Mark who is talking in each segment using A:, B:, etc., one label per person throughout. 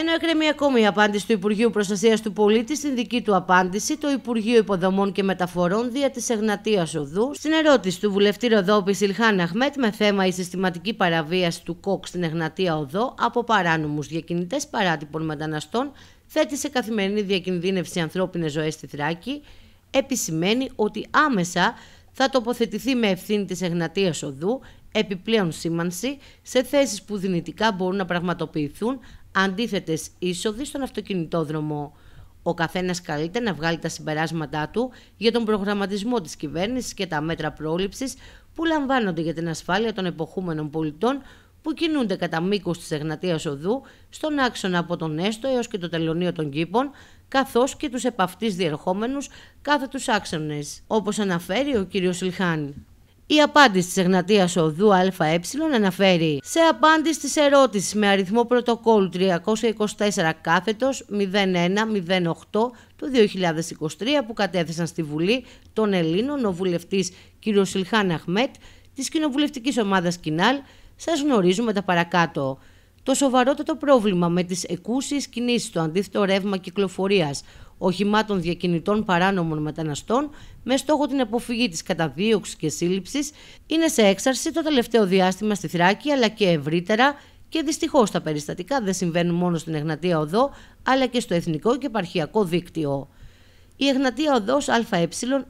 A: Ενώ εκκρεμεί ακόμη η απάντηση του Υπουργείου Προστασίας του Πολίτη στην δική του απάντηση, το Υπουργείο Υποδομών και Μεταφορών δια της Εγνατίας Οδού, στην ερώτηση του βουλευτή Ροδόπη Ιλχάν Αχμέτ με θέμα η συστηματική παραβίαση του ΚΟΚ στην Εγνατία Οδό από παράνομους διακινητές παράτυπων μεταναστών, θέτει σε καθημερινή διακινδύνευση ανθρώπινες ζωές στη Θράκη, επισημαίνει ότι άμεσα θα τοποθετηθεί με ευθύνη της Εγνατίας Οδού επιπλέον σήμανση σε θέσεις που δυνητικά μπορούν να πραγματοποιηθούν αντίθετες είσοδοι στον αυτοκινητόδρομο. Ο καθένας καλείται να βγάλει τα συμπεράσματά του για τον προγραμματισμό της κυβέρνησης και τα μέτρα πρόληψης που λαμβάνονται για την ασφάλεια των εποχούμενων πολιτών που κινούνται κατά μήκος της Εγνατίας Οδού στον άξονα από τον έστω έως και το τελωνίο των κήπων, καθώς και τους επαυτή διερχόμενους κάθε τους άξονες, όπως αναφέρει ο κ. Σιλχάνη. Η απάντηση της Εγνατία Οδού ΑΕ αναφέρει σε απάντηση της ερώτησης με αριθμό πρωτοκόλλου 324 κάθετο 0108 του 2023 που κατέθεσαν στη Βουλή των Ελλήνων ο βουλευτή κ. Σιλχάν Αχμέτ της κοινοβουλευτικής ομάδας Κινάλ, σας γνωρίζουμε τα παρακάτω το σοβαρότερο πρόβλημα με τις εκούσιες κινήσεις στο αντίθετο ρεύμα κυκλοφορίας οχημάτων διακινητών παράνομων μεταναστών με στόχο την αποφυγή της καταδίωξης και σύλληψης είναι σε έξαρση το τελευταίο διάστημα στη Θράκη αλλά και ευρύτερα και δυστυχώς τα περιστατικά δεν συμβαίνουν μόνο στην Εγνατία Οδό αλλά και στο εθνικό και επαρχιακό δίκτυο. Η Εγνατία Οδός ΑΕ,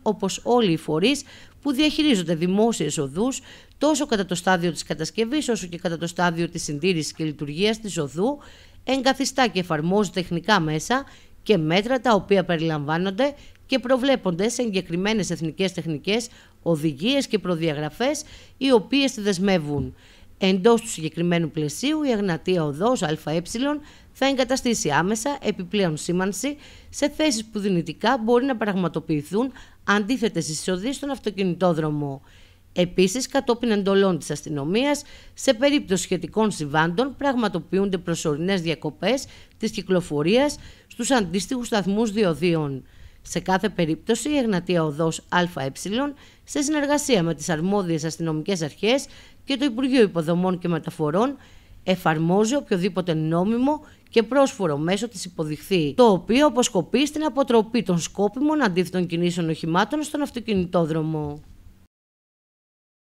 A: όπως όλοι οι φορείς, που διαχειρίζονται δημόσιες οδούς τόσο κατά το στάδιο της κατασκευής όσο και κατά το στάδιο της συντήρησης και λειτουργίας της οδού, εγκαθιστά και εφαρμόζει τεχνικά μέσα και μέτρα τα οποία περιλαμβάνονται και προβλέπονται σε εγκεκριμένες εθνικές τεχνικές οδηγίες και προδιαγραφές οι οποίες τη δεσμεύουν. Εντός του συγκεκριμένου πλαισίου η αγνατία Οδός ΑΕ θα εγκαταστήσει άμεσα επιπλέον σήμανση σε θέσεις που δυνητικά μπορεί να πραγματοποιηθούν αντίθετες εισοδοί στον αυτοκινητόδρομο. Επίσης, κατόπιν εντολών της αστυνομίας, σε περίπτωση σχετικών συμβάντων πραγματοποιούνται προσωρινές διακοπές της κυκλοφορίας στους αντίστοιχους σταθμούς διοδίων. Σε κάθε περίπτωση, η Εγνατία Οδός ΑΕ, σε συνεργασία με τις αρμόδιες αστυνομικές αρχές και το Υπουργείο Υποδομών και Μεταφορών, εφαρμόζει οποιοδήποτε νόμιμο και πρόσφορο μέσο της υποδειχθεί, το οποίο αποσκοπεί στην αποτροπή των σκόπιμων αντίθετων κινήσεων οχημάτων στον αυτοκινητόδρομο.